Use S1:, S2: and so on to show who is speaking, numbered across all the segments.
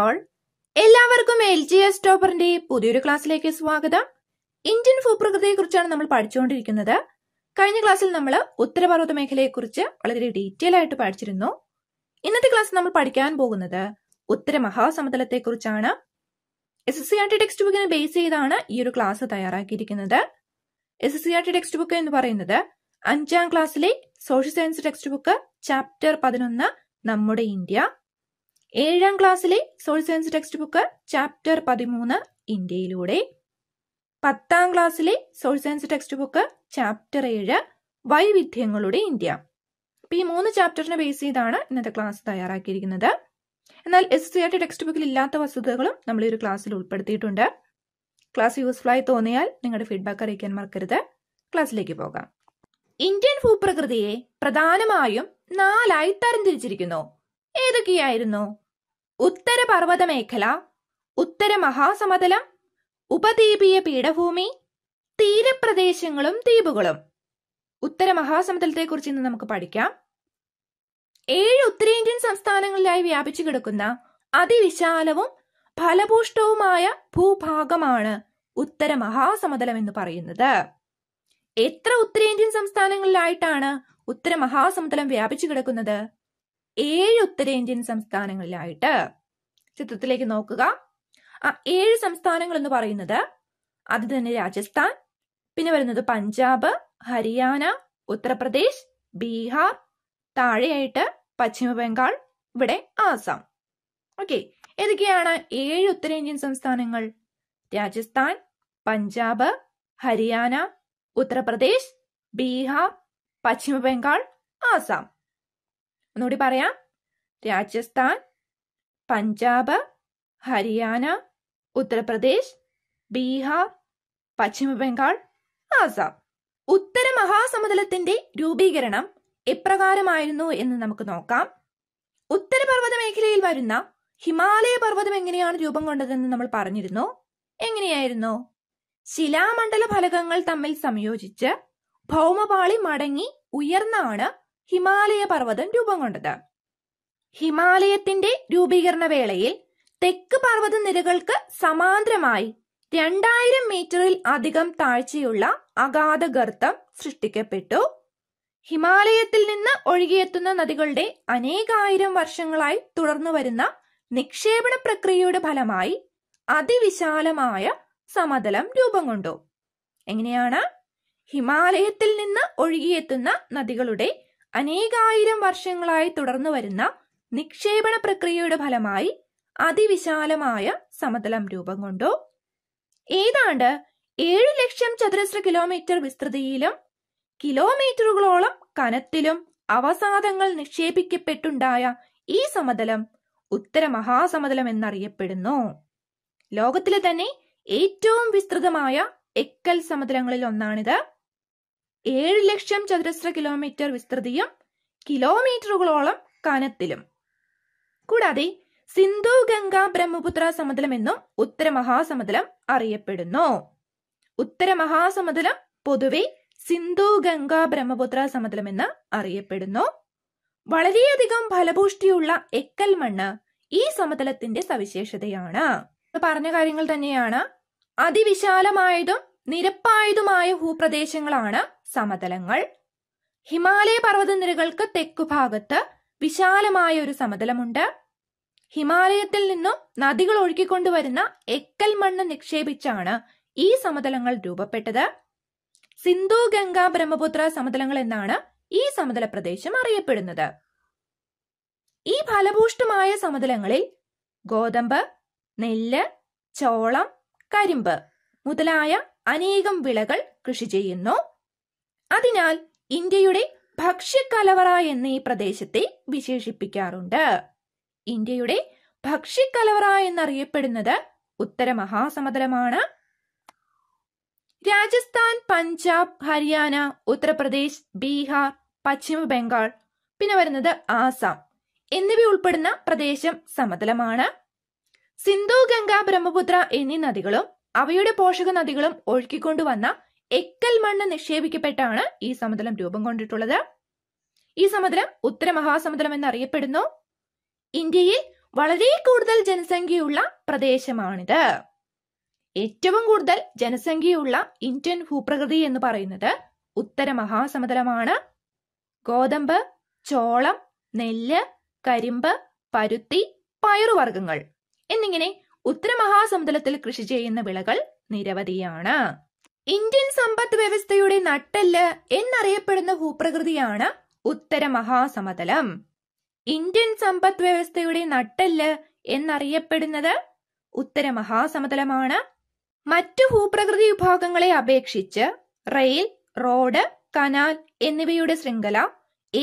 S1: whole എല്ലാവർക്കും L G S ടോപ്പറിന്റെ പുതിയൊരു ക്ലാസ്സിലേക്ക് സ്വാഗതം ഇന്ത്യൻ കുറിച്ചാണ് നമ്മൾ പഠിച്ചുകൊണ്ടിരിക്കുന്നത് കഴിഞ്ഞ ക്ലാസ്സിൽ നമ്മൾ ഉത്തരപർവ്വത കുറിച്ച് വളരെ ഡീറ്റെയിൽ ആയിട്ട് പഠിച്ചിരുന്നു ഇന്നത്തെ ക്ലാസ്സിൽ നമ്മൾ പഠിക്കാൻ പോകുന്നത് ഉത്തര മഹാസമതലത്തെക്കുറിച്ചാണ് S S C R e T text ബുക്കിനെ ബേസ് ചെയ്താണ് ഈ ഒരു ക്ലാസ് തയ്യാറാക്കിയിരിക്കുന്നത് S S C R T text book എന്ന് പറയുന്നത് അഞ്ചാം ക്ലാസ്സിലെ social science text book chapter പതിനൊന്ന് നമ്മുടെ ഇന്ത്യ ഏഴാം ക്ലാസ്സിലെ social science text book chapter പതിമൂന്ന് ഇന്ത്യയിലൂടെ പത്താം ക്ലാസ്സിലെ social science text book chapter ഏഴ് വൈവിധ്യങ്ങളുടെ ഇന്ത്യ അപ്പം ഈ മൂന്ന് ചാപ്റ്ററിനെ ബേസ് ചെയ്താണ് ഇന്നത്തെ ക്ലാസ് തയ്യാറാക്കിയിരിക്കുന്നത് എന്നാൽ S C R e T text ബുക്കിൽ ഇല്ലാത്ത വസ്തുതകളും നമ്മൾ ഈ ഒരു ക്ലാസ്സിൽ ഉൾപ്പെടുത്തിയിട്ടുണ്ട് ക്ലാസ് യൂസ്ഫുൾ ആയി തോന്നിയാൽ നിങ്ങളുടെ ഫീഡ്ബാക്ക് അറിയിക്കാൻ മറക്കരുത് ക്ലാസ്സിലേക്ക് പോകാം ഇന്ത്യൻ ഭൂപ്രകൃതിയെ പ്രധാനമായും നാലായി തരംതിരിച്ചിരിക്കുന്നു ഏതൊക്കെയായിരുന്നു ഉത്തരപർവ്വത മേഖല ഉത്തര മഹാസമതലം ഉപദ്വീപീയ പീഠഭൂമി തീരപ്രദേശങ്ങളും ദ്വീപുകളും ഉത്തര മഹാസമതലത്തെക്കുറിച്ച് ഇന്ന് നമുക്ക് പഠിക്കാം ഏഴ് ഉത്തരേന്ത്യൻ സംസ്ഥാനങ്ങളിലായി വ്യാപിച്ചു കിടക്കുന്ന അതിവിശാലവും ഫലഭൂഷ്ടവുമായ ഭൂഭാഗമാണ് ഉത്തര മഹാസമതലം എന്ന് പറയുന്നത് എത്ര ഉത്തരേന്ത്യൻ സംസ്ഥാനങ്ങളിലായിട്ടാണ് ഉത്തര മഹാസമതലം വ്യാപിച്ചു കിടക്കുന്നത് ഏഴ് ഉത്തരേന്ത്യൻ സംസ്ഥാനങ്ങളിലായിട്ട് ചിത്രത്തിലേക്ക് നോക്കുക ആ ഏഴ് സംസ്ഥാനങ്ങൾ എന്ന് പറയുന്നത് അത് തന്നെ രാജസ്ഥാൻ പിന്നെ വരുന്നത് പഞ്ചാബ് ഹരിയാന ഉത്തർപ്രദേശ് ബീഹാർ താഴെയായിട്ട് പശ്ചിമ ബംഗാൾ ഇവിടെ ആസാം ഓക്കെ ഏതൊക്കെയാണ് ഏഴ് ഉത്തരേന്ത്യൻ സംസ്ഥാനങ്ങൾ രാജസ്ഥാൻ പഞ്ചാബ് ഹരിയാന ഉത്തർപ്രദേശ് ബീഹാർ പശ്ചിമ ബംഗാൾ ആസാം ഒന്നുകൂടി പറയാം രാജസ്ഥാൻ പഞ്ചാബ് ഹരിയാന ഉത്തർപ്രദേശ് ബീഹാർ പശ്ചിമ ബംഗാൾ ആസാം ഉത്തര മഹാസമുദ്രത്തിന്റെ രൂപീകരണം എപ്രകാരമായിരുന്നു എന്ന് നമുക്ക് നോക്കാം ഉത്തരപർവ്വത മേഖലയിൽ വരുന്ന ഹിമാലയ പർവ്വതം എങ്ങനെയാണ് രൂപം കൊണ്ടതെന്ന് നമ്മൾ പറഞ്ഞിരുന്നു എങ്ങനെയായിരുന്നു ശിലാമണ്ഡല ഫലകങ്ങൾ തമ്മിൽ സംയോജിച്ച് ഭൗമപാളി മടങ്ങി ഉയർന്നാണ് ഹിമാലയ പർവ്വതം രൂപം കൊണ്ടത് ഹിമാലയത്തിന്റെ രൂപീകരണ വേളയിൽ തെക്ക് പർവ്വത നിരകൾക്ക് സമാന്തരമായി രണ്ടായിരം മീറ്ററിൽ അധികം താഴ്ചയുള്ള അഗാധ ഗർത്തം സൃഷ്ടിക്കപ്പെട്ടു ഹിമാലയത്തിൽ നിന്ന് ഒഴുകിയെത്തുന്ന നദികളുടെ അനേകായിരം വർഷങ്ങളായി തുടർന്നു വരുന്ന നിക്ഷേപണ പ്രക്രിയയുടെ ഫലമായി അതിവിശാലമായ സമതലം രൂപം കൊണ്ടു എങ്ങനെയാണ് ഹിമാലയത്തിൽ നിന്ന് ഒഴുകിയെത്തുന്ന നദികളുടെ അനേകായിരം വർഷങ്ങളായി തുടർന്നു വരുന്ന നിക്ഷേപണ പ്രക്രിയയുടെ ഫലമായി അതിവിശാലമായ സമതലം രൂപം കൊണ്ടു ഏതാണ്ട് ഏഴ് ലക്ഷം ചതുരശ്ര കിലോമീറ്റർ വിസ്തൃതിയിലും കിലോമീറ്ററുകളോളം കനത്തിലും അവസാദങ്ങൾ നിക്ഷേപിക്കപ്പെട്ടുണ്ടായ ഈ സമതലം ഉത്തര മഹാസമതലം എന്നറിയപ്പെടുന്നു ലോകത്തിലെ തന്നെ ഏറ്റവും വിസ്തൃതമായ എക്കൽ സമതലങ്ങളിൽ ഒന്നാണിത് ഏഴ് ലക്ഷം ചതുരശ്ര കിലോമീറ്റർ വിസ്തൃതിയും കിലോമീറ്ററുകളോളം കനത്തിലും കൂടാതെ സിന്ധു ഗംഗ ബ്രഹ്മപുത്ര സമതലം എന്നും ഉത്തരമഹാസമതലം അറിയപ്പെടുന്നു ഉത്തരമഹാസമതലം പൊതുവെ സിന്ധു ഗംഗ ബ്രഹ്മപുത്ര സമതലം എന്ന് അറിയപ്പെടുന്നു വളരെയധികം ഫലപുഷ്ടിയുള്ള എക്കൽ മണ്ണ് ഈ സമതലത്തിന്റെ സവിശേഷതയാണ് പറഞ്ഞ കാര്യങ്ങൾ തന്നെയാണ് അതിവിശാലമായതും നിരപ്പായതുമായ ഭൂപ്രദേശങ്ങളാണ് സമതലങ്ങൾ ഹിമാലയ പർവ്വതനിരകൾക്ക് തെക്കുഭാഗത്ത് വിശാലമായ ഒരു സമതലമുണ്ട് ഹിമാലയത്തിൽ നിന്നും നദികൾ ഒഴുക്കിക്കൊണ്ടുവരുന്ന എക്കൽ മണ്ണ് നിക്ഷേപിച്ചാണ് ഈ സമതലങ്ങൾ രൂപപ്പെട്ടത് സിന്ധു ഗംഗ ബ്രഹ്മപുത്ര സമതലങ്ങൾ എന്നാണ് ഈ സമതല പ്രദേശം അറിയപ്പെടുന്നത് ഈ ഫലഭൂഷ്ടമായ സമതലങ്ങളിൽ ഗോതമ്പ് നെല്ല് ചോളം കരിമ്പ് മുതലായ അനേകം വിളകൾ കൃഷി ചെയ്യുന്നു അതിനാൽ ഇന്ത്യയുടെ ഭക്ഷ്യക്കലവറ എന്ന ഈ പ്രദേശത്തെ വിശേഷിപ്പിക്കാറുണ്ട് ഇന്ത്യയുടെ ഭക്ഷ്യക്കലവറ എന്നറിയപ്പെടുന്നത് ഉത്തര മഹാസമതലമാണ് രാജസ്ഥാൻ പഞ്ചാബ് ഹരിയാന ഉത്തർപ്രദേശ് ബീഹാർ പശ്ചിമ ബംഗാൾ പിന്നെ വരുന്നത് ആസാം എന്നിവ ഉൾപ്പെടുന്ന പ്രദേശം സമതലമാണ് സിന്ധു ഗംഗ ബ്രഹ്മപുത്ര എന്നീ നദികളും അവയുടെ പോഷക നദികളും ഒഴുക്കിക്കൊണ്ടുവന്ന എക്കൽ മണ്ണ് നിക്ഷേപിക്കപ്പെട്ടാണ് ഈ സമതലം രൂപം കൊണ്ടിട്ടുള്ളത് ഈ സമതലം ഉത്തരമഹാസമുദ്രം എന്നറിയപ്പെടുന്നു ഇന്ത്യയിൽ വളരെ കൂടുതൽ ജനസംഖ്യയുള്ള പ്രദേശമാണിത് ഏറ്റവും കൂടുതൽ ജനസംഖ്യയുള്ള ഇന്ത്യൻ ഭൂപ്രകൃതി എന്ന് പറയുന്നത് ഉത്തര മഹാസമതലമാണ് ഗോതമ്പ് ചോളം നെല്ല് കരിമ്പ് പരുത്തി പയറുവർഗ്ഗങ്ങൾ എന്നിങ്ങനെ ഉത്തരമഹാസമുദ്രത്തിൽ കൃഷി ചെയ്യുന്ന വിളകൾ നിരവധിയാണ് ഇന്ത്യൻ സമ്പദ് വ്യവസ്ഥയുടെ നട്ടെല്ല് എന്നറിയപ്പെടുന്ന ഭൂപ്രകൃതിയാണ് ഉത്തരമഹാസമതലം ഇന്ത്യൻ സമ്പദ് വ്യവസ്ഥയുടെ നട്ടെല്ല് എന്നറിയപ്പെടുന്നത് ഉത്തരമഹാസമതലമാണ് മറ്റു ഭൂപ്രകൃതി വിഭാഗങ്ങളെ അപേക്ഷിച്ച് റെയിൽ റോഡ് കനാൽ എന്നിവയുടെ ശൃംഖല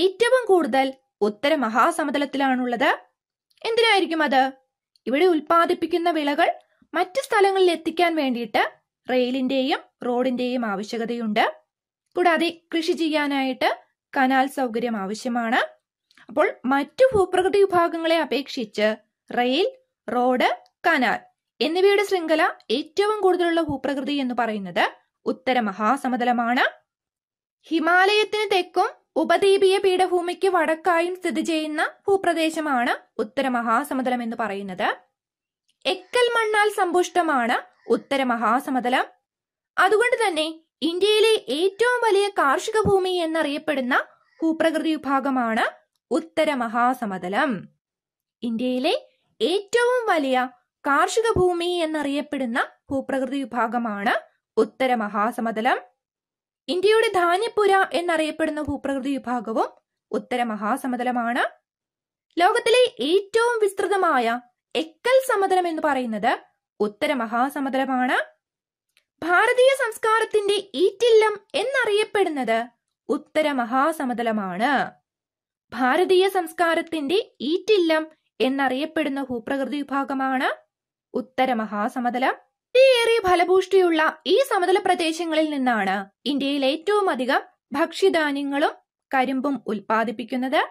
S1: ഏറ്റവും കൂടുതൽ ഉത്തരമഹാസമതലത്തിലാണുള്ളത് എന്തിനായിരിക്കും അത് ഇവിടെ ഉൽപ്പാദിപ്പിക്കുന്ന വിളകൾ മറ്റ് സ്ഥലങ്ങളിൽ എത്തിക്കാൻ വേണ്ടിയിട്ട് റെയിലിന്റെയും റോഡിന്റെയും ആവശ്യകതയുണ്ട് കൂടാതെ കൃഷി ചെയ്യാനായിട്ട് കനാൽ സൗകര്യം ആവശ്യമാണ് അപ്പോൾ മറ്റു ഭൂപ്രകൃതി വിഭാഗങ്ങളെ അപേക്ഷിച്ച് റെയിൽ റോഡ് കനാൽ എന്നിവയുടെ ശൃംഖല ഏറ്റവും കൂടുതലുള്ള ഭൂപ്രകൃതി എന്ന് പറയുന്നത് ഉത്തര മഹാസമതലമാണ് ഹിമാലയത്തിന് തെക്കും ഉപദ്വീപീയ പീഠഭൂമിക്ക് വടക്കായും സ്ഥിതി ചെയ്യുന്ന ഭൂപ്രദേശമാണ് ഉത്തരമഹാസമതലം മഹാസമതലം എന്ന് പറയുന്നത് എക്കൽ മണ്ണാൽ സമ്പുഷ്ടമാണ് ഉത്തരമഹാസമതലം മഹാസമതലം അതുകൊണ്ട് തന്നെ ഇന്ത്യയിലെ ഏറ്റവും വലിയ കാർഷിക ഭൂമി എന്നറിയപ്പെടുന്ന ഭൂപ്രകൃതി വിഭാഗമാണ് ഉത്തരമഹാസമതലം മഹാസമതലം ഇന്ത്യയിലെ ഏറ്റവും വലിയ കാർഷിക ഭൂമി എന്നറിയപ്പെടുന്ന ഭൂപ്രകൃതി വിഭാഗമാണ് ഉത്തരമഹാസമതലം മഹാസമതലം ഇന്ത്യയുടെ ധാന്യപ്പുര എന്നറിയപ്പെടുന്ന ഭൂപ്രകൃതി വിഭാഗവും ഉത്തര മഹാസമതലമാണ് ലോകത്തിലെ ഏറ്റവും വിസ്തൃതമായ എക്കൽ സമതലം എന്ന് പറയുന്നത് ഉത്തര മഹാസമതലമാണ് ഭാരതീയ സംസ്കാരത്തിന്റെ ഈറ്റില്ലം എന്നറിയപ്പെടുന്നത് ഉത്തര മഹാസമതലമാണ് ഭാരതീയ സംസ്കാരത്തിന്റെ ഈറ്റില്ലം എന്നറിയപ്പെടുന്ന ഭൂപ്രകൃതി വിഭാഗമാണ് ഉത്തര മഹാസമതലം ഏറെ ഫലഭൂഷ്ടിയുള്ള ഈ സമതല പ്രദേശങ്ങളിൽ നിന്നാണ് ഇന്ത്യയിൽ ഏറ്റവും അധികം ഭക്ഷ്യധാന്യങ്ങളും കരിമ്പും ഉൽപ്പാദിപ്പിക്കുന്നത്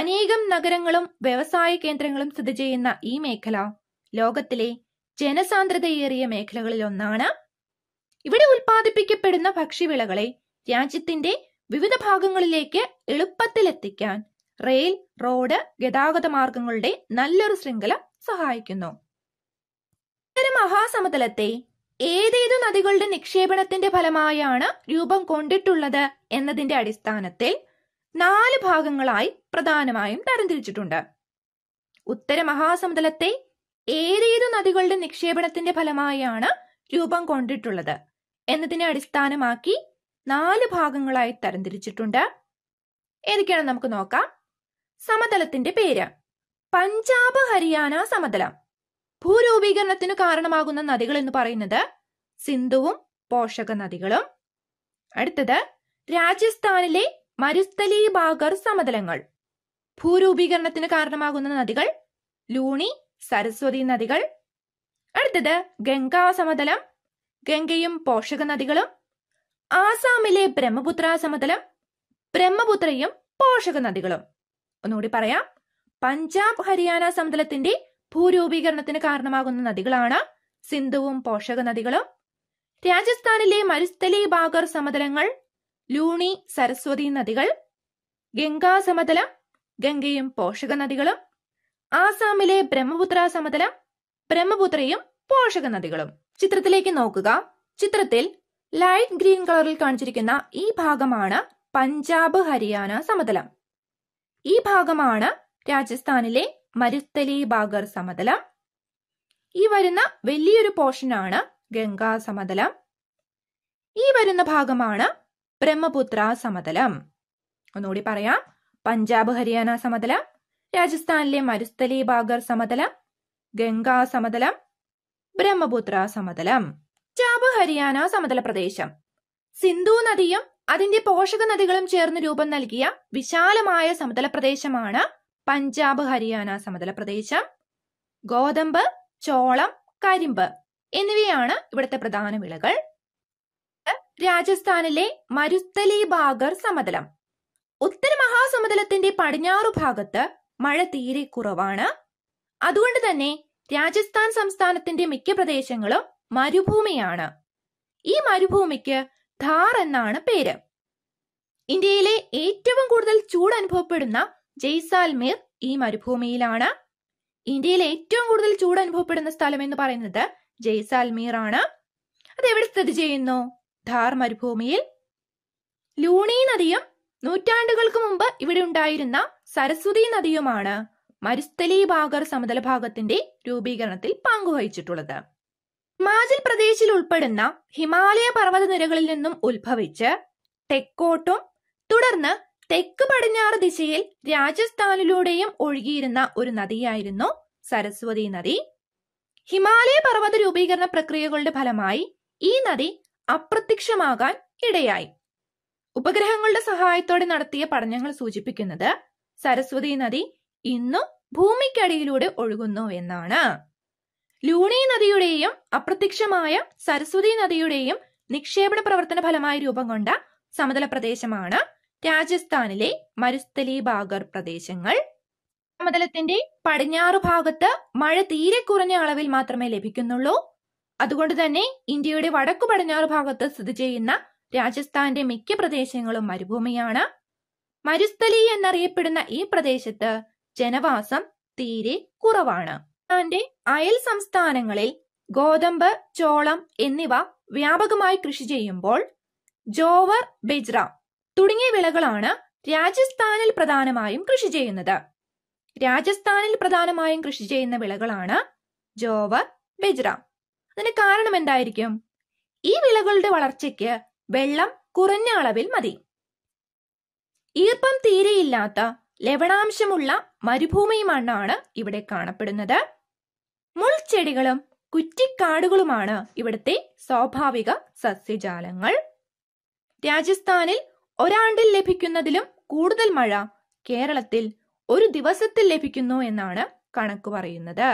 S1: അനേകം നഗരങ്ങളും വ്യവസായ കേന്ദ്രങ്ങളും സ്ഥിതി ചെയ്യുന്ന ഈ മേഖല ലോകത്തിലെ ജനസാന്ദ്രതയേറിയ മേഖലകളിൽ ഒന്നാണ് ഇവിടെ ഉൽപ്പാദിപ്പിക്കപ്പെടുന്ന ഭക്ഷ്യവിളകളെ രാജ്യത്തിന്റെ വിവിധ ഭാഗങ്ങളിലേക്ക് എളുപ്പത്തിലെത്തിക്കാൻ റെയിൽ റോഡ് ഗതാഗത മാർഗങ്ങളുടെ നല്ലൊരു ശൃംഖല സഹായിക്കുന്നു സമതലത്തെ ഏതേതു നദികളുടെ നിക്ഷേപണത്തിന്റെ ഫലമായാണ് രൂപം കൊണ്ടിട്ടുള്ളത് എന്നതിന്റെ അടിസ്ഥാനത്തിൽ നാല് ഭാഗങ്ങളായി പ്രധാനമായും തരംതിരിച്ചിട്ടുണ്ട് ഉത്തര മഹാസമതലത്തെ ഏതേതു നദികളുടെ നിക്ഷേപണത്തിന്റെ ഫലമായാണ് രൂപം കൊണ്ടിട്ടുള്ളത് എന്നതിനെ അടിസ്ഥാനമാക്കി നാല് ഭാഗങ്ങളായി തരംതിരിച്ചിട്ടുണ്ട് ഏതൊക്കെയാണ് നമുക്ക് നോക്കാം സമതലത്തിന്റെ പേര് പഞ്ചാബ് ഹരിയാന സമതലം ഭൂരൂപീകരണത്തിന് കാരണമാകുന്ന നദികൾ എന്ന് പറയുന്നത് സിന്ധുവും പോഷക നദികളും അടുത്തത് രാജസ്ഥാനിലെ മരുസ്ഥലി ബാഗർ സമതലങ്ങൾ ഭൂരൂപീകരണത്തിന് കാരണമാകുന്ന നദികൾ ലൂണി സരസ്വതി നദികൾ അടുത്തത് ഗംഗാ സമതലം ഗംഗയും പോഷക നദികളും ആസാമിലെ ബ്രഹ്മപുത്ര സമതലം ബ്രഹ്മപുത്രയും പോഷക നദികളും ഒന്നുകൂടി പറയാം പഞ്ചാബ് ഹരിയാന സമതലത്തിന്റെ ഭൂരൂപീകരണത്തിന് കാരണമാകുന്ന നദികളാണ് സിന്ധുവും പോഷക നദികളും രാജസ്ഥാനിലെ മരുസ്ഥലി ബാഗർ സമതലങ്ങൾ ലൂണി സരസ്വതി നദികൾ ഗംഗാ സമതലം ഗംഗയും പോഷക നദികളും ആസാമിലെ ബ്രഹ്മപുത്ര സമതലം ബ്രഹ്മപുത്രയും പോഷക നദികളും ചിത്രത്തിലേക്ക് നോക്കുക ചിത്രത്തിൽ ലൈറ്റ് ഗ്രീൻ കളറിൽ കാണിച്ചിരിക്കുന്ന ഈ ഭാഗമാണ് പഞ്ചാബ് ഹരിയാന സമതലം ഈ ഭാഗമാണ് രാജസ്ഥാനിലെ മരുത്തലി ബാഗർ സമതലം ഈ വരുന്ന വലിയൊരു പോർഷനാണ് ഗംഗാ സമതലം ഈ വരുന്ന ഭാഗമാണ് ബ്രഹ്മപുത്ര സമതലം ഒന്നുകൂടി പറയാം പഞ്ചാബ് ഹരിയാന സമതലം രാജസ്ഥാനിലെ മരുസ്ഥലി ബാഗർ സമതലം ഗംഗാ സമതലം ബ്രഹ്മപുത്ര സമതലം പഞ്ചാബ് ഹരിയാന സമതല പ്രദേശം സിന്ധു നദിയും അതിന്റെ പോഷക നദികളും ചേർന്ന് രൂപം നൽകിയ വിശാലമായ സമതല പ്രദേശമാണ് പഞ്ചാബ് ഹരിയാന സമതല പ്രദേശം ഗോതമ്പ് ചോളം കരിമ്പ് എന്നിവയാണ് ഇവിടുത്തെ പ്രധാന വിളകൾ രാജസ്ഥാനിലെ മരുത്തലി ഭാഗർ സമതലം ഉത്തര മഹാസമതലത്തിന്റെ പടിഞ്ഞാറു ഭാഗത്ത് മഴ തീരെ കുറവാണ് അതുകൊണ്ട് തന്നെ രാജസ്ഥാൻ സംസ്ഥാനത്തിന്റെ മിക്ക പ്രദേശങ്ങളും മരുഭൂമിയാണ് ഈ മരുഭൂമിക്ക് ധാർ എന്നാണ് പേര് ഇന്ത്യയിലെ ഏറ്റവും കൂടുതൽ ചൂട് അനുഭവപ്പെടുന്ന ജയ്സാൽമീർ ഈ മരുഭൂമിയിലാണ് ഇന്ത്യയിൽ ഏറ്റവും കൂടുതൽ ചൂട് അനുഭവപ്പെടുന്ന സ്ഥലം എന്ന് പറയുന്നത് ജയ്സാൽമീർ ആണ് അത് എവിടെ സ്ഥിതി ചെയ്യുന്നു ധാർ മരുഭൂമിയിൽ ലൂണി നദിയും നൂറ്റാണ്ടുകൾക്ക് മുമ്പ് ഇവിടെ ഉണ്ടായിരുന്ന സരസ്വതി നദിയുമാണ് മരുസ്ഥലി ബാഗർ സമതല ഭാഗത്തിന്റെ രൂപീകരണത്തിൽ പങ്കുവഹിച്ചിട്ടുള്ളത് ഹിമാചൽ പ്രദേശിൽ ഉൾപ്പെടുന്ന ഹിമാലയ നിരകളിൽ നിന്നും ഉത്ഭവിച്ച് തെക്കോട്ടും തുടർന്ന് തെക്ക് പടിഞ്ഞാറ് ദിശയിൽ രാജസ്ഥാനിലൂടെയും ഒഴുകിയിരുന്ന ഒരു നദിയായിരുന്നു സരസ്വതി നദി ഹിമാലയ പർവ്വത രൂപീകരണ പ്രക്രിയകളുടെ ഫലമായി ഈ നദി അപ്രത്യക്ഷമാകാൻ ഇടയായി ഉപഗ്രഹങ്ങളുടെ സഹായത്തോടെ നടത്തിയ പഠനങ്ങൾ സൂചിപ്പിക്കുന്നത് സരസ്വതി നദി ഇന്നും ഭൂമിക്കടിയിലൂടെ ഒഴുകുന്നു എന്നാണ് ലൂണി നദിയുടെയും അപ്രത്യക്ഷമായ സരസ്വതി നദിയുടെയും നിക്ഷേപണ പ്രവർത്തന ഫലമായി രൂപം കൊണ്ട സമതല പ്രദേശമാണ് രാജസ്ഥാനിലെ മരുസ്ഥലി ബാഗർ പ്രദേശങ്ങൾ സമതലത്തിന്റെ പടിഞ്ഞാറ് ഭാഗത്ത് മഴ തീരെ കുറഞ്ഞ അളവിൽ മാത്രമേ ലഭിക്കുന്നുള്ളൂ അതുകൊണ്ട് തന്നെ ഇന്ത്യയുടെ വടക്കു പടിഞ്ഞാറ് ഭാഗത്ത് സ്ഥിതി ചെയ്യുന്ന രാജസ്ഥാന്റെ മിക്ക പ്രദേശങ്ങളും മരുഭൂമിയാണ് മരുസ്ഥലി എന്നറിയപ്പെടുന്ന ഈ പ്രദേശത്ത് ജനവാസം തീരെ കുറവാണ് തന്റെ അയൽ സംസ്ഥാനങ്ങളിൽ ഗോതമ്പ് ചോളം എന്നിവ വ്യാപകമായി കൃഷി ചെയ്യുമ്പോൾ ജോവർ ബെജ്ര തുടങ്ങിയ വിളകളാണ് രാജസ്ഥാനിൽ പ്രധാനമായും കൃഷി ചെയ്യുന്നത് രാജസ്ഥാനിൽ പ്രധാനമായും കൃഷി ചെയ്യുന്ന വിളകളാണ് ജോവർ ബജ്ര അതിന് കാരണം എന്തായിരിക്കും ഈ വിളകളുടെ വളർച്ചയ്ക്ക് വെള്ളം കുറഞ്ഞ അളവിൽ മതി ഈർപ്പം തീരെയില്ലാത്ത ലവണാംശമുള്ള മരുഭൂമി മണ്ണാണ് ഇവിടെ കാണപ്പെടുന്നത് മുൾച്ചെടികളും കുറ്റിക്കാടുകളുമാണ് ഇവിടുത്തെ സ്വാഭാവിക സസ്യജാലങ്ങൾ രാജസ്ഥാനിൽ ഒരാണ്ടിൽ ലഭിക്കുന്നതിലും കൂടുതൽ മഴ കേരളത്തിൽ ഒരു ദിവസത്തിൽ ലഭിക്കുന്നു എന്നാണ് കണക്ക് പറയുന്നത്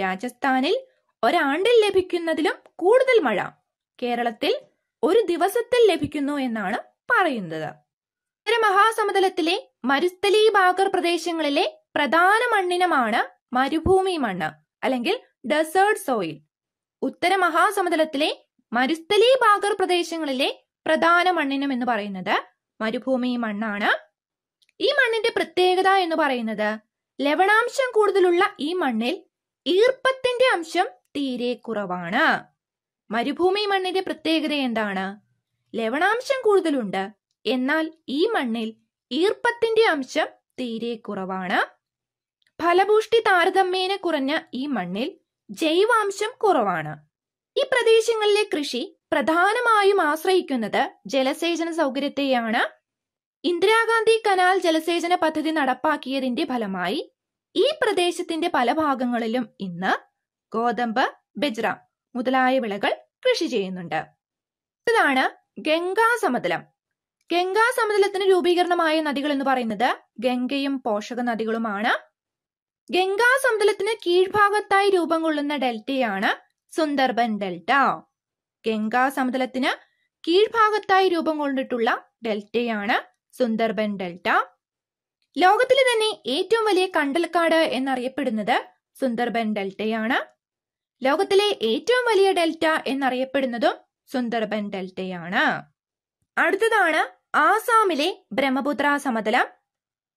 S1: രാജസ്ഥാനിൽ ഒരാണ്ടിൽ ലഭിക്കുന്നതിലും കൂടുതൽ മഴ കേരളത്തിൽ ഒരു ദിവസത്തിൽ ലഭിക്കുന്നു എന്നാണ് പറയുന്നത് മഹാസമതലത്തിലെ മരുസ്ഥലീ ഭാഗർ പ്രദേശങ്ങളിലെ പ്രധാന മണ്ണിനമാണ് മരുഭൂമി മണ്ണ് അല്ലെങ്കിൽ ഡെസേർട്ട് സോയിൽ ഉത്തര മഹാസമതലത്തിലെ മരുസ്ഥലീ ഭാഗർ പ്രദേശങ്ങളിലെ പ്രധാന മണ്ണിനം എന്ന് പറയുന്നത് മരുഭൂമി മണ്ണാണ് ഈ മണ്ണിന്റെ പ്രത്യേകത എന്ന് പറയുന്നത് ലവണാംശം കൂടുതലുള്ള ഈ മണ്ണിൽ ഈർപ്പത്തിന്റെ അംശം തീരെ കുറവാണ് മരുഭൂമി മണ്ണിന്റെ പ്രത്യേകത എന്താണ് ലവണാംശം കൂടുതലുണ്ട് എന്നാൽ ഈ മണ്ണിൽ ഈർപ്പത്തിന്റെ അംശം തീരെ കുറവാണ് ഫലപുഷ്ടി താരതമ്യേന കുറഞ്ഞ ഈ മണ്ണിൽ ജൈവാംശം കുറവാണ് ഈ പ്രദേശങ്ങളിലെ കൃഷി പ്രധാനമായും ആശ്രയിക്കുന്നത് ജലസേചന സൗകര്യത്തെയാണ് ഇന്ദിരാഗാന്ധി കനാൽ ജലസേചന പദ്ധതി നടപ്പാക്കിയതിന്റെ ഫലമായി ഈ പ്രദേശത്തിന്റെ പല ഭാഗങ്ങളിലും ഇന്ന് ഗോതമ്പ് ബജ്ര മുതലായ വിളകൾ കൃഷി ചെയ്യുന്നുണ്ട് ഇതാണ് ഗംഗാ സമതലം ഗംഗാ സമതലത്തിന് രൂപീകരണമായ നദികൾ എന്ന് പറയുന്നത് ഗംഗയും പോഷക നദികളുമാണ് ഗംഗാ സമതലത്തിന് കീഴ്ഭാഗത്തായി രൂപം കൊള്ളുന്ന ഡെൽറ്റയാണ് സുന്ദർബൻ ഡെൽറ്റ ഗംഗാ സമതലത്തിന് കീഴ്ഭാഗത്തായി രൂപം കൊണ്ടിട്ടുള്ള ഡെൽറ്റയാണ് സുന്ദർബൻ ഡെൽറ്റ ലോകത്തിലെ തന്നെ ഏറ്റവും വലിയ കണ്ടൽക്കാട് എന്നറിയപ്പെടുന്നത് സുന്ദർബൻ ഡെൽറ്റയാണ് ലോകത്തിലെ ഏറ്റവും വലിയ ഡെൽറ്റ എന്നറിയപ്പെടുന്നതും സുന്ദർബൻ ഡെൽറ്റയാണ് അടുത്തതാണ് ആസാമിലെ ബ്രഹ്മപുത്ര സമതലം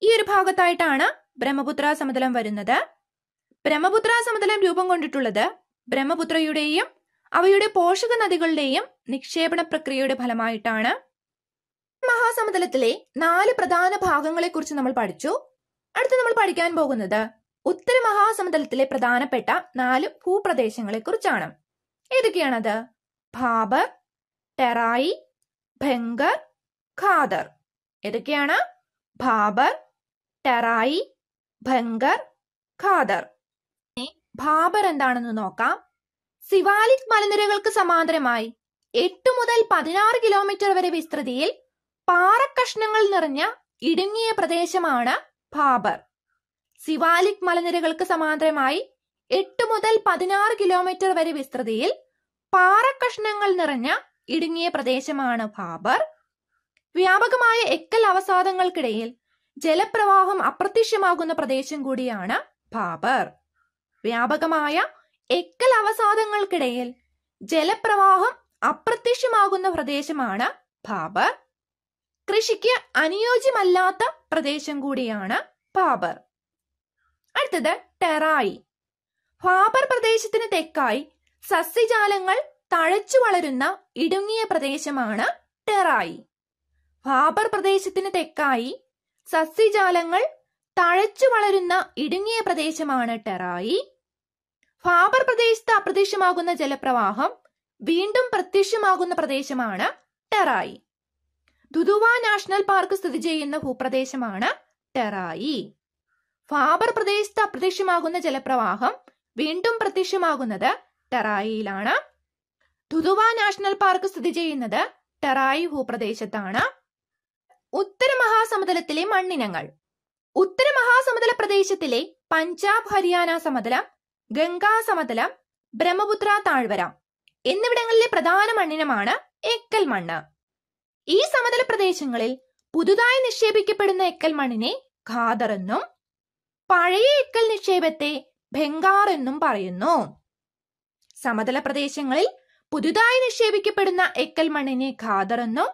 S1: ഈ ഒരു ഭാഗത്തായിട്ടാണ് ബ്രഹ്മപുത്ര സമതലം വരുന്നത് ബ്രഹ്മപുത്ര സമതലം രൂപം കൊണ്ടിട്ടുള്ളത് ബ്രഹ്മപുത്രയുടെയും അവയുടെ പോഷക നദികളുടെയും നിക്ഷേപണ പ്രക്രിയയുടെ ഫലമായിട്ടാണ് മഹാസമതലത്തിലെ നാല് പ്രധാന ഭാഗങ്ങളെക്കുറിച്ച് നമ്മൾ പഠിച്ചു അടുത്ത് നമ്മൾ പഠിക്കാൻ പോകുന്നത് ഉത്തര മഹാസമതലത്തിലെ പ്രധാനപ്പെട്ട നാല് ഭൂപ്രദേശങ്ങളെക്കുറിച്ചാണ് ഏതൊക്കെയാണത് ഭാബർ ടെറായി ഭംഗർ ഖാദർ ഏതൊക്കെയാണ് ഭാബർ ടെറായി ഭംഗർ ഖാദർ ഭാബർ എന്താണെന്ന് നോക്കാം സിവാലിക് മലനിരകൾക്ക് സമാന്തരമായി എട്ട് മുതൽ പതിനാറ് കിലോമീറ്റർ വരെ വിസ്തൃതിയിൽ പാറക്കഷ്ണങ്ങൾ നിറഞ്ഞ ഇടുങ്ങിയ പ്രദേശമാണ് ഭാബർ സിവാലിക് മലനിരകൾക്ക് സമാന്തരമായി എട്ട് മുതൽ പതിനാറ് കിലോമീറ്റർ വരെ വിസ്തൃതിയിൽ പാറക്കഷ്ണങ്ങൾ നിറഞ്ഞ ഇടുങ്ങിയ പ്രദേശമാണ് ഭാബർ വ്യാപകമായ എക്കൽ അവസാദങ്ങൾക്കിടയിൽ ജലപ്രവാഹം അപ്രത്യക്ഷമാകുന്ന പ്രദേശം കൂടിയാണ് ഭാബർ വ്യാപകമായ എക്കൽ അവസാദങ്ങൾക്കിടയിൽ ജലപ്രവാഹം അപ്രത്യക്ഷമാകുന്ന പ്രദേശമാണ് ഭാബർ കൃഷിക്ക് അനുയോജ്യമല്ലാത്ത പ്രദേശം കൂടിയാണ് ഭാബർ അടുത്തത് ടെറായി ഭാബർ പ്രദേശത്തിന് തെക്കായി സസ്യജാലങ്ങൾ തഴച്ചു വളരുന്ന ഇടുങ്ങിയ പ്രദേശമാണ് ടെറായി ഭാബർ പ്രദേശത്തിന് തെക്കായി സസ്യജാലങ്ങൾ തഴച്ചു വളരുന്ന ഇടുങ്ങിയ പ്രദേശമാണ് ടെറായി ഫാബർ പ്രദേശത്ത് അപ്രത്യക്ഷമാകുന്ന ജലപ്രവാഹം വീണ്ടും പ്രത്യക്ഷമാകുന്ന പ്രദേശമാണ് ടെറായി ദുദുവ നാഷണൽ പാർക്ക് സ്ഥിതി ചെയ്യുന്ന ഭൂപ്രദേശമാണ് ടെറായി ഫാബർ പ്രദേശത്ത് അപ്രത്യക്ഷമാകുന്ന ജലപ്രവാഹം വീണ്ടും പ്രത്യക്ഷമാകുന്നത് ടെറായിയിലാണ് ദുദുവ നാഷണൽ പാർക്ക് സ്ഥിതി ചെയ്യുന്നത് ടെറായി ഭൂപ്രദേശത്താണ് ഉത്തര മഹാസമതലത്തിലെ മണ്ണിനങ്ങൾ ഉത്തര മഹാസമതല പ്രദേശത്തിലെ പഞ്ചാബ് ഹരിയാന സമതലം ഗംഗാ സമതലം ബ്രഹ്മപുത്ര താഴ്വര എന്നിവിടങ്ങളിലെ പ്രധാന മണ്ണിനമാണ് എക്കൽ മണ്ണ് ഈ സമതല പ്രദേശങ്ങളിൽ പുതുതായി നിക്ഷേപിക്കപ്പെടുന്ന എക്കൽ മണ്ണിനെ ഖാദർ എന്നും പഴയ എക്കൽ നിക്ഷേപത്തെ ബംഗാർ എന്നും പറയുന്നു സമതല പ്രദേശങ്ങളിൽ പുതുതായി നിക്ഷേപിക്കപ്പെടുന്ന എക്കൽ മണ്ണിനെ ഖാദർ എന്നും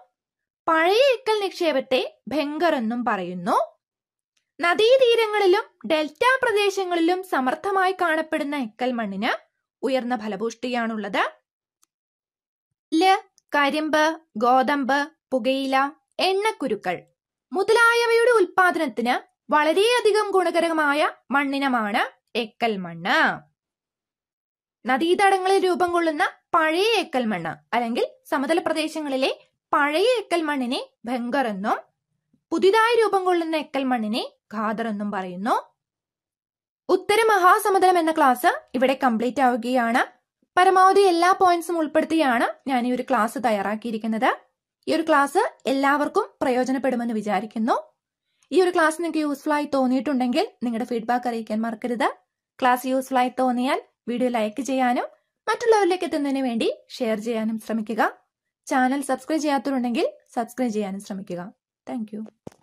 S1: പഴയ എക്കൽ നിക്ഷേപത്തെ ഭംഗർ എന്നും പറയുന്നു നദീതീരങ്ങളിലും ഡെൽറ്റ പ്രദേശങ്ങളിലും സമർത്ഥമായി കാണപ്പെടുന്ന എക്കൽ മണ്ണിന് ഉയർന്ന ഫലപുഷ്ടിയാണുള്ളത് ല് കരിമ്പ് ഗോതമ്പ് പുകയില എണ്ണക്കുരുക്കൾ മുതലായവയുടെ ഉൽപാദനത്തിന് വളരെയധികം ഗുണകരമായ മണ്ണിനമാണ് എക്കൽ മണ്ണ് നദീതടങ്ങളിൽ രൂപം കൊള്ളുന്ന പഴയ എക്കൽ മണ്ണ് അല്ലെങ്കിൽ സമതല പ്രദേശങ്ങളിലെ പഴയ എക്കൽ മണ്ണിനെ ബംഗർ എന്നും പുതിയതായി രൂപം കൊള്ളുന്ന എക്കൽ മണ്ണിനെ ഖാദർ എന്നും പറയുന്നു ഉത്തര മഹാസമുദ്രം എന്ന ക്ലാസ് ഇവിടെ കംപ്ലീറ്റ് ആവുകയാണ് പരമാവധി എല്ലാ പോയിന്റ്സും ഉൾപ്പെടുത്തിയാണ് ഞാൻ ഈ ഒരു ക്ലാസ് തയ്യാറാക്കിയിരിക്കുന്നത് ഈ ഒരു ക്ലാസ് എല്ലാവർക്കും പ്രയോജനപ്പെടുമെന്ന് വിചാരിക്കുന്നു ഈ ഒരു ക്ലാസ് നിങ്ങൾക്ക് യൂസ്ഫുൾ ആയി തോന്നിയിട്ടുണ്ടെങ്കിൽ നിങ്ങളുടെ ഫീഡ്ബാക്ക് അറിയിക്കാൻ മറക്കരുത് ക്ലാസ് യൂസ്ഫുൾ ആയി തോന്നിയാൽ വീഡിയോ ലൈക്ക് ചെയ്യാനും മറ്റുള്ളവരിലേക്ക് എത്തുന്നതിന് വേണ്ടി ഷെയർ ചെയ്യാനും ശ്രമിക്കുക ചാനൽ സബ്സ്ക്രൈബ് ചെയ്യാത്തവരുണ്ടെങ്കിൽ സബ്സ്ക്രൈബ് ചെയ്യാനും ശ്രമിക്കുക താങ്ക്